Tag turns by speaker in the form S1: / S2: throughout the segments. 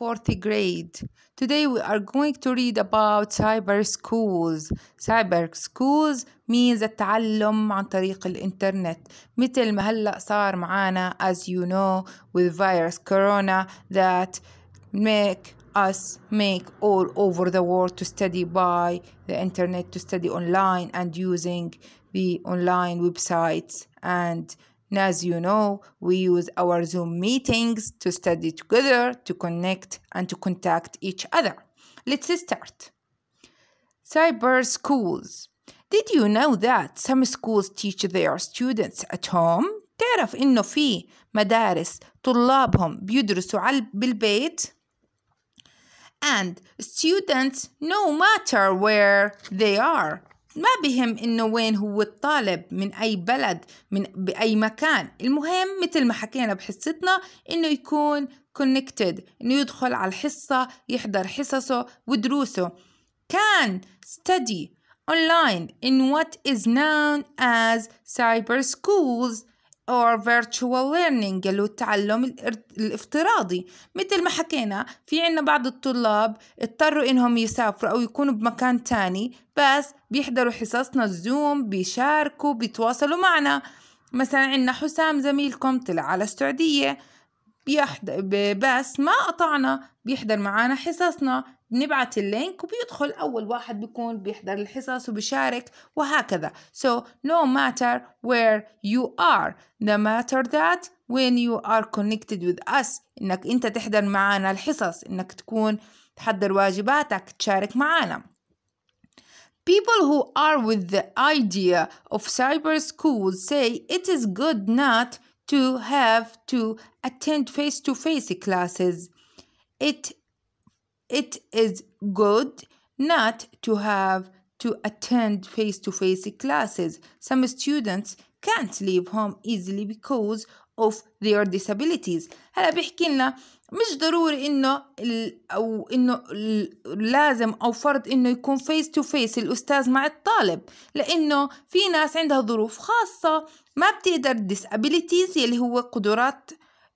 S1: fourth grade. Today we are going to read about cyber schools. Cyber schools means التعلم عن طريق الإنترنت مثل ما هلأ صار معانا as you know with virus corona that make us make all over the world to study by the internet to study online and using the online websites and as you know, we use our Zoom meetings to study together, to connect, and to contact each other. Let's start. Cyber schools. Did you know that some schools teach their students at home؟ تعرف إنه في مدارس طلابهم بيدرسوا على بالبيت and students no matter where they are ما بهم انه وين هو الطالب من اي بلد من باي مكان المهم مثل ما حكينا بحصتنا انه يكون كونكتد انه يدخل على الحصه يحضر حصصه ودروسه كان study online in what is known as cyber schools or virtual learning اللي هو التعلم الافتراضي مثل ما حكينا في عنا بعض الطلاب اضطروا انهم يسافروا او يكونوا بمكان تاني بس بيحضروا حصصنا الزوم بيشاركوا بيتواصلوا معنا مثلا عنا حسام زميلكم طلع على السعودية بيحد... بس ما قطعنا بيحضر معنا حصصنا بنبعت اللينك وبيدخل أول واحد بيكون بيحضر الحصص وبيشارك وهكذا so no matter where you are the matter that when you are connected with us إنك أنت تحضر معنا الحصص إنك تكون تحضر واجباتك تشارك معنا People who are with the idea of cyber school say it is good not to have to attend face-to-face classes. It, it is good not to have to attend face to -face classes. Some students can't leave home easily because of their disabilities هلا بيحكي لنا مش ضروري انه ال او انه لازم او فرض انه يكون فيس تو فيس الاستاذ مع الطالب لانه في ناس عندها ظروف خاصه ما بتقدر disabilities يلي هو قدرات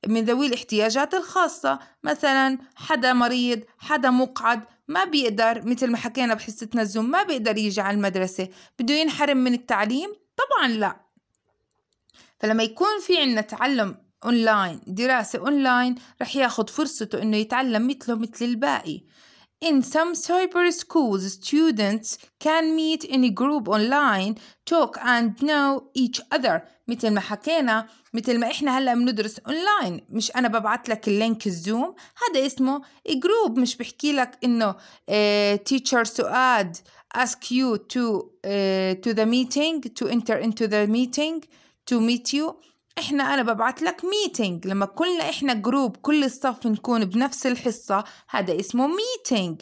S1: من ذوي الاحتياجات الخاصة مثلا حدا مريض حدا مقعد ما بيقدر مثل ما حكينا بحصتنا الزوم ما بيقدر يجي على المدرسة بده ينحرم من التعليم طبعا لا فلما يكون في عندنا تعلم اونلاين دراسة اونلاين رح ياخد فرصته انه يتعلم مثله مثل الباقي In some cyber schools, students can meet in a group online, talk and know each other. مثل ما حكينا مثل ما احنا هلا بندرس اونلاين مش انا ببعث لك اللينك الزوم هذا اسمه جروب مش بحكي لك انه تيتشر آه، سؤاد ask you to uh, to the meeting to enter into the meeting to meet you احنا انا ببعث لك ميتينج لما كلنا احنا جروب كل الصف نكون بنفس الحصة هذا اسمه ميتينج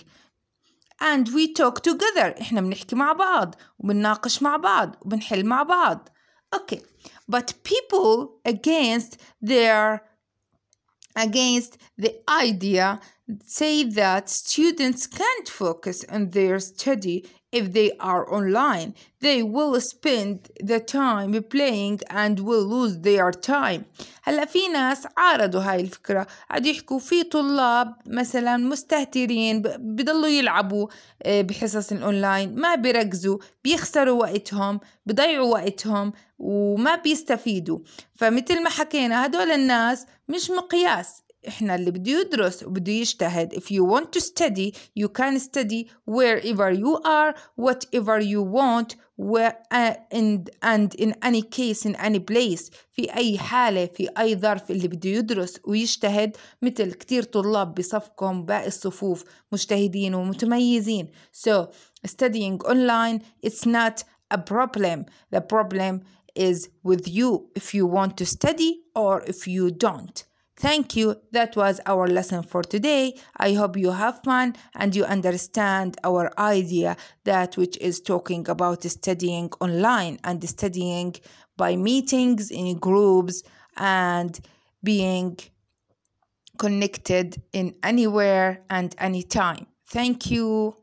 S1: and we talk together احنا بنحكي مع بعض وبنناقش مع بعض وبنحل مع بعض اوكي okay. but people against their against the idea say that students can't focus on their study if they are online. They will spend the time playing and will lose their time. هلا في ناس عارضوا هاي الفكرة عاد يحكوا في طلاب مثلا مستهترين بضلوا يلعبوا آه، بحصص الاونلاين ما بيركزوا بيخسروا وقتهم بضيعوا وقتهم وما بيستفيدوا فمثل ما حكينا هدول الناس مش مقياس احنا اللي بده يدرس وبده يجتهد if you want to study you can study wherever you are whatever you want where, uh, and, and in any case in any place في أي حالة في أي ظرف اللي بده يدرس ويجتهد مثل كتير طلاب بصفكم باقي الصفوف مجتهدين ومتميزين so studying online it's not a problem the problem is with you if you want to study or if you don't Thank you. That was our lesson for today. I hope you have fun and you understand our idea that which is talking about studying online and studying by meetings in groups and being connected in anywhere and anytime. Thank you.